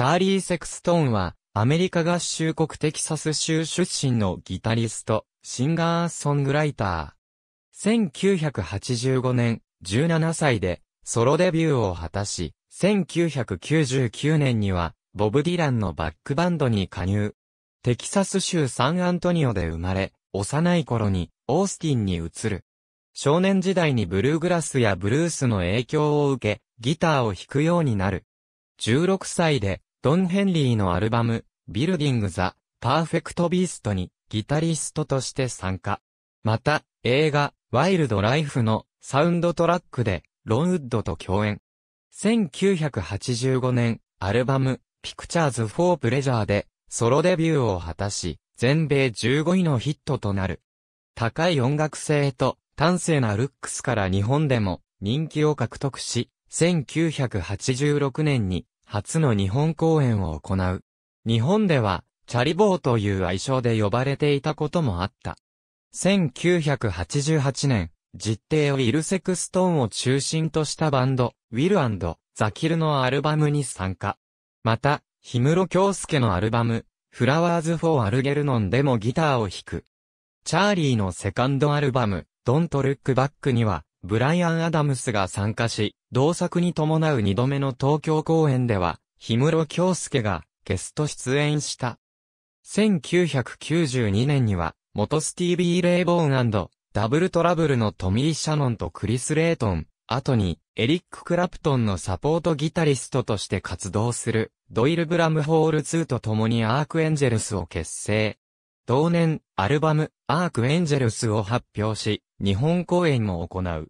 チャーリー・セクストンは、アメリカ合衆国テキサス州出身のギタリスト、シンガーソングライター。1985年、17歳で、ソロデビューを果たし、1999年には、ボブ・ディランのバックバンドに加入。テキサス州サンアントニオで生まれ、幼い頃に、オースティンに移る。少年時代にブルーグラスやブルースの影響を受け、ギターを弾くようになる。16歳で、ドン・ヘンリーのアルバム、ビルディング・ザ・パーフェクト・ビーストにギタリストとして参加。また、映画、ワイルド・ライフのサウンドトラックで、ロンウッドと共演。1985年、アルバム、ピクチャーズ・フォー・プレジャーで、ソロデビューを果たし、全米15位のヒットとなる。高い音楽性と端正なルックスから日本でも人気を獲得し、1986年に初の日本公演を行う。日本では、チャリボーという愛称で呼ばれていたこともあった。1988年、実定をイルセクストーンを中心としたバンド、ウィルザキルのアルバムに参加。また、氷室京介のアルバム、フラワーズ・フォー・アルゲルノンでもギターを弾く。チャーリーのセカンドアルバム、ドント・ルック・バックには、ブライアン・アダムスが参加し、同作に伴う二度目の東京公演では、氷室京介がゲスト出演した。1992年には、元スティービー・レイボーンダブルトラブルのトミー・シャノンとクリス・レイトン、後にエリック・クラプトンのサポートギタリストとして活動する、ドイル・ブラムホール2と共にアークエンジェルスを結成。同年、アルバム、アークエンジェルスを発表し、日本公演も行う。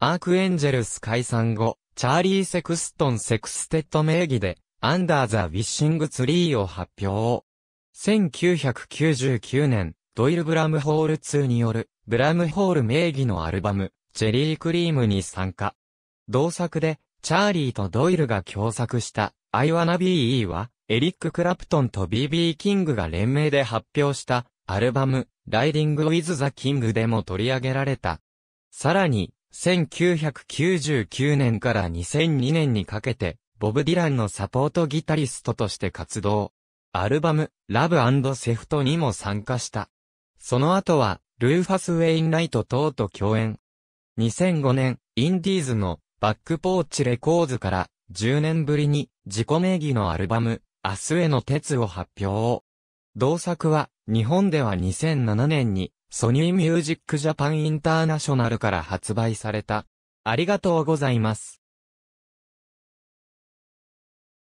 アークエンジェルス解散後、チャーリー・セクストン・セクステッド名義で、アンダー・ザ・ウィッシング・ツリーを発表。1999年、ドイル・ブラムホール2による、ブラムホール名義のアルバム、チェリー・クリームに参加。同作で、チャーリーとドイルが共作した、I Wanna Be E は、エリック・クラプトンと BB キングが連名で発表したアルバム、ライディング・ウィズ・ザ・キングでも取り上げられた。さらに、1999年から2002年にかけて、ボブ・ディランのサポートギタリストとして活動。アルバム、ラブセフトにも参加した。その後は、ルーファス・ウェインライト等と共演。2005年、インディーズのバックポーチレコーズから10年ぶりに自己名義のアルバム、明日への鉄を発表。同作は、日本では2007年に、ソニーミュージックジャパンインターナショナルから発売された。ありがとうございます。